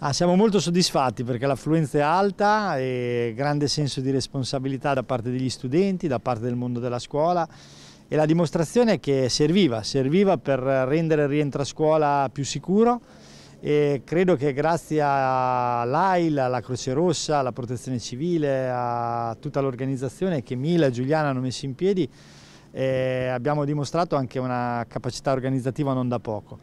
Ah, siamo molto soddisfatti perché l'affluenza è alta e grande senso di responsabilità da parte degli studenti, da parte del mondo della scuola e la dimostrazione è che serviva, serviva per rendere il rientro a scuola più sicuro e credo che grazie all'AIL, alla Croce Rossa, alla Protezione Civile, a tutta l'organizzazione che Mila e Giuliana hanno messo in piedi eh, abbiamo dimostrato anche una capacità organizzativa non da poco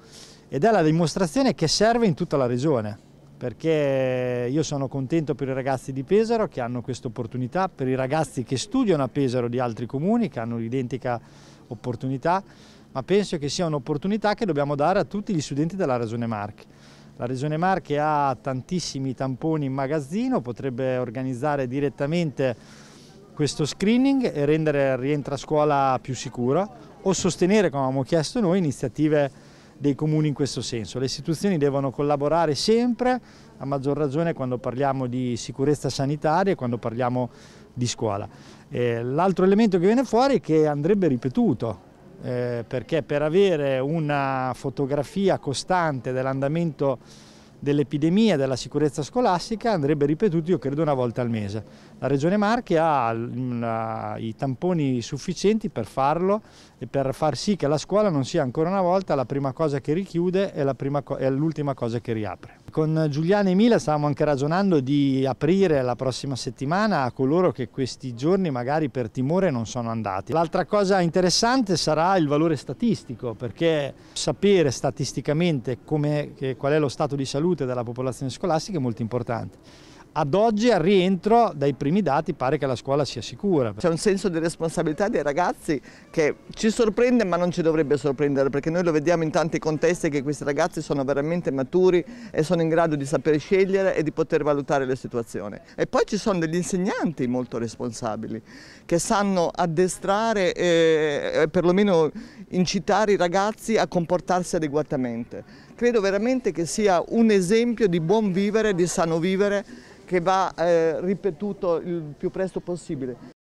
ed è la dimostrazione che serve in tutta la regione perché io sono contento per i ragazzi di Pesaro che hanno questa opportunità, per i ragazzi che studiano a Pesaro di altri comuni che hanno l'identica opportunità, ma penso che sia un'opportunità che dobbiamo dare a tutti gli studenti della Regione Marche. La Regione Marche ha tantissimi tamponi in magazzino, potrebbe organizzare direttamente questo screening e rendere il rientro a scuola più sicuro o sostenere, come abbiamo chiesto noi, iniziative dei comuni in questo senso. Le istituzioni devono collaborare sempre, a maggior ragione quando parliamo di sicurezza sanitaria e quando parliamo di scuola. Eh, L'altro elemento che viene fuori è che andrebbe ripetuto, eh, perché per avere una fotografia costante dell'andamento dell'epidemia e della sicurezza scolastica andrebbe ripetuto io credo una volta al mese. La Regione Marche ha mm, i tamponi sufficienti per farlo e per far sì che la scuola non sia ancora una volta la prima cosa che richiude e l'ultima cosa che riapre. Con Giuliana e Mila stavamo anche ragionando di aprire la prossima settimana a coloro che questi giorni magari per timore non sono andati. L'altra cosa interessante sarà il valore statistico, perché sapere statisticamente come, qual è lo stato di salute della popolazione scolastica è molto importante. Ad oggi al rientro dai primi dati pare che la scuola sia sicura. C'è un senso di responsabilità dei ragazzi che ci sorprende ma non ci dovrebbe sorprendere perché noi lo vediamo in tanti contesti che questi ragazzi sono veramente maturi e sono in grado di sapere scegliere e di poter valutare le situazioni. E poi ci sono degli insegnanti molto responsabili che sanno addestrare eh, e perlomeno incitare i ragazzi a comportarsi adeguatamente. Credo veramente che sia un esempio di buon vivere, di sano vivere che va eh, ripetuto il più presto possibile.